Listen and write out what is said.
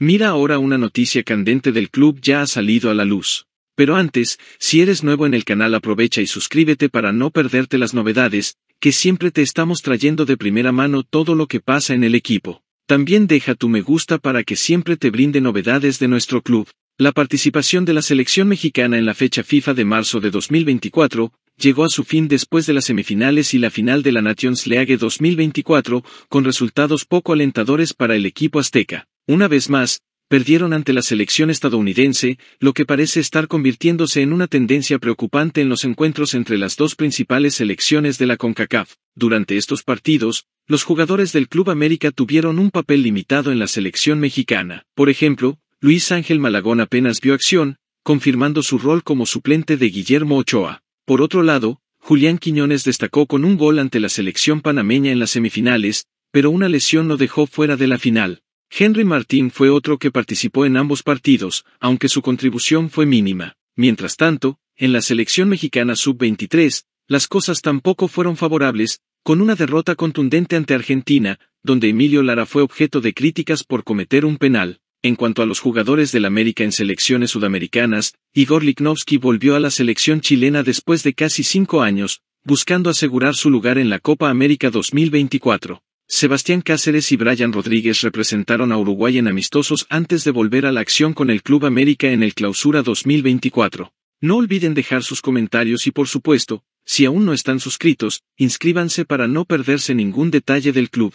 Mira ahora una noticia candente del club ya ha salido a la luz. Pero antes, si eres nuevo en el canal aprovecha y suscríbete para no perderte las novedades, que siempre te estamos trayendo de primera mano todo lo que pasa en el equipo. También deja tu me gusta para que siempre te brinde novedades de nuestro club. La participación de la selección mexicana en la fecha FIFA de marzo de 2024 llegó a su fin después de las semifinales y la final de la Nations League 2024, con resultados poco alentadores para el equipo azteca. Una vez más, perdieron ante la selección estadounidense, lo que parece estar convirtiéndose en una tendencia preocupante en los encuentros entre las dos principales selecciones de la CONCACAF. Durante estos partidos, los jugadores del Club América tuvieron un papel limitado en la selección mexicana. Por ejemplo, Luis Ángel Malagón apenas vio acción, confirmando su rol como suplente de Guillermo Ochoa. Por otro lado, Julián Quiñones destacó con un gol ante la selección panameña en las semifinales, pero una lesión lo dejó fuera de la final. Henry Martín fue otro que participó en ambos partidos, aunque su contribución fue mínima. Mientras tanto, en la selección mexicana sub-23, las cosas tampoco fueron favorables, con una derrota contundente ante Argentina, donde Emilio Lara fue objeto de críticas por cometer un penal. En cuanto a los jugadores del América en selecciones sudamericanas, Igor Liknovsky volvió a la selección chilena después de casi cinco años, buscando asegurar su lugar en la Copa América 2024. Sebastián Cáceres y Brian Rodríguez representaron a Uruguay en amistosos antes de volver a la acción con el Club América en el Clausura 2024. No olviden dejar sus comentarios y por supuesto, si aún no están suscritos, inscríbanse para no perderse ningún detalle del club.